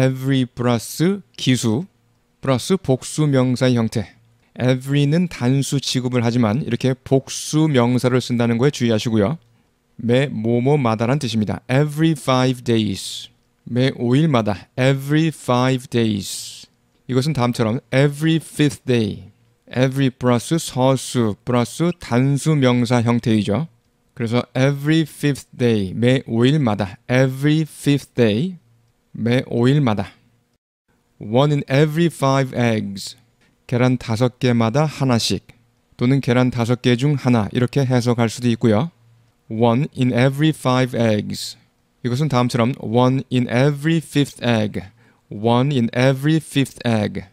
every 플러스 기수 플러스 복수 명사의 형태 every는 단수 취급을 하지만 이렇게 복수 명사를 쓴다는 거에 주의하시고요. 매 뭐뭐마다란 뜻입니다. every five days 매 5일마다 every five days 이것은 다음처럼 every fifth day every 플러스 서수 플러스 단수 명사 형태이죠. 그래서 every fifth day 매 5일마다 every fifth day 매 5일마다 one in every five eggs 계란 5개마다 하나씩 또는 계란 5개 중 하나 이렇게 해석할 수도 있고요. one in every five eggs 이것은 다음처럼 one in every fifth egg one in every fifth egg